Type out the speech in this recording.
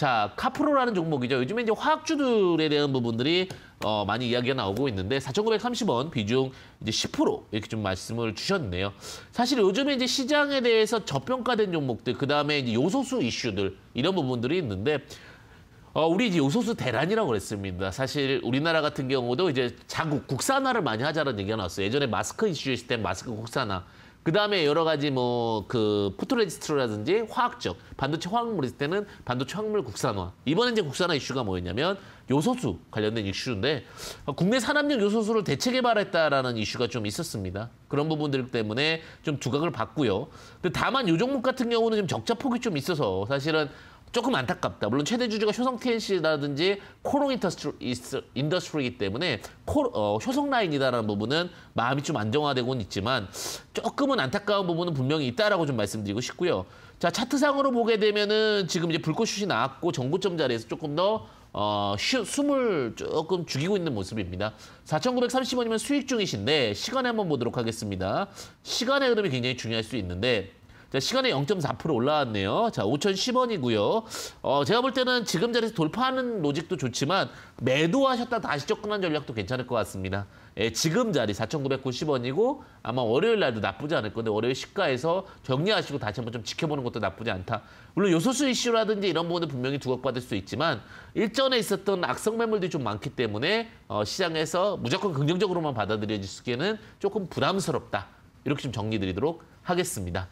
자, 카프로라는 종목이죠. 요즘에 이제 화학주들에 대한 부분들이 어, 많이 이야기가 나오고 있는데 4,930원 비중 이제 10% 이렇게 좀 말씀을 주셨네요. 사실 요즘에 이제 시장에 대해서 저평가된 종목들, 그다음에 이제 요소수 이슈들 이런 부분들이 있는데 어, 우리 이제 요소수 대란이라고 그랬습니다. 사실 우리나라 같은 경우도 이제 자국 국산화를 많이 하자는 얘기가 나왔어요. 예전에 마스크 이슈 시을 마스크 국산화 그다음에 여러 가지 뭐그 포토레지스트라든지 화학적 반도체 화학물 있을 때는 반도체 화학물 국산화. 이번에 이제 국산화 이슈가 뭐였냐면 요소수 관련된 이슈인데 국내 산업용 요소수를 대체 개발했다라는 이슈가 좀 있었습니다. 그런 부분들 때문에 좀 두각을 봤고요. 근데 다만 요 종목 같은 경우는 좀 적자 폭이 좀 있어서 사실은 조금 안타깝다. 물론 최대 주주가 효성 TNC라든지 코롱 인더스트리, 이기 때문에 코, 어, 효성 라인이다라는 부분은 마음이 좀 안정화되고는 있지만 조금은 안타까운 부분은 분명히 있다라고 좀 말씀드리고 싶고요. 자 차트상으로 보게 되면은 지금 이제 불꽃슛이 나왔고 전고점 자리에서 조금 더 어, 쉬, 숨을 조금 죽이고 있는 모습입니다. 4,930원이면 수익 중이신데 시간에 한번 보도록 하겠습니다. 시간의 흐름이 굉장히 중요할 수 있는데 자, 시간에 0.4% 올라왔네요. 자, 5,010원이고요. 어, 제가 볼 때는 지금 자리에서 돌파하는 로직도 좋지만 매도하셨다 다시 접근한 전략도 괜찮을 것 같습니다. 예, 지금 자리 4,990원이고 아마 월요일 날도 나쁘지 않을 건데 월요일 시가에서 정리하시고 다시 한번 좀 지켜보는 것도 나쁘지 않다. 물론 요소수 이슈라든지 이런 부분은 분명히 두각받을 수 있지만 일전에 있었던 악성 매물들이 좀 많기 때문에 어, 시장에서 무조건 긍정적으로만 받아들여지기에는 조금 부담스럽다. 이렇게 좀 정리드리도록 하겠습니다.